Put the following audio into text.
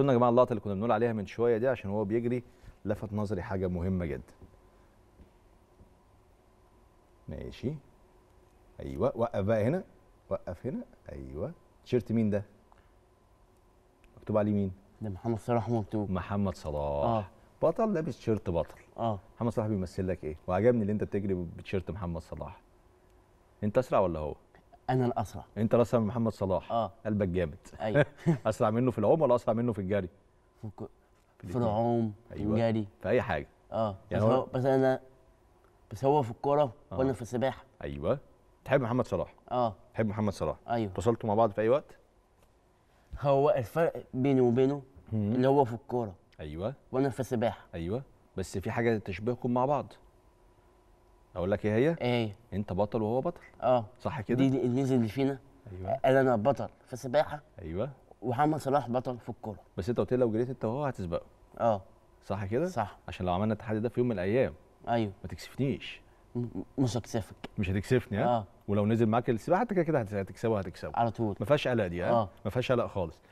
هاتوا لنا يا جماعه اللقطه اللي كنا بنقول عليها من شويه دي عشان هو بيجري لفت نظري حاجه مهمه جدا ماشي ايوه وقف بقى هنا وقف هنا ايوه تيشيرت مين ده مكتوب عليه مين ده محمد صلاح مكتوب محمد صلاح آه. بطل لابس تيشيرت بطل اه محمد صلاح بيمثل لك ايه وعجبني اللي انت بتجري بتيشيرت محمد صلاح انت اسرع ولا هو انا الاسرع انت الاسرع من محمد صلاح اه قلبك جامد ايوه اسرع منه في العوم ولا اسرع منه في الجري في, في العوم أيوة. في الجري في اي حاجه اه يعني بس, هو... بس انا بس هو في الكوره آه. وانا في السباحه ايوه تحب محمد صلاح اه تحب محمد صلاح ايوه اتصلتوا مع بعض في اي وقت هو الفرق بيني وبينه اللي هو في الكوره ايوه وانا في السباحه ايوه بس في حاجه تشبهكم مع بعض اقول لك ايه هي؟ ايه هي؟ انت بطل وهو بطل اه صح كده؟ دي الميزه اللي فينا ايوه قال انا بطل في السباحه ايوه ومحمد صلاح بطل في الكوره بس انت قلت لي لو جريت انت وهو هتسبقه اه صح كده؟ صح عشان لو عملنا التحدي ده في يوم من الايام ايوه ما تكسفنيش مش هكسفك مش هتكسفني ها؟ اه ولو نزل معاك السباحه انت كده كده هتكسبه هتكسبه على طول ما فيهاش قلق دي ها؟ اه ما فيهاش قلق خالص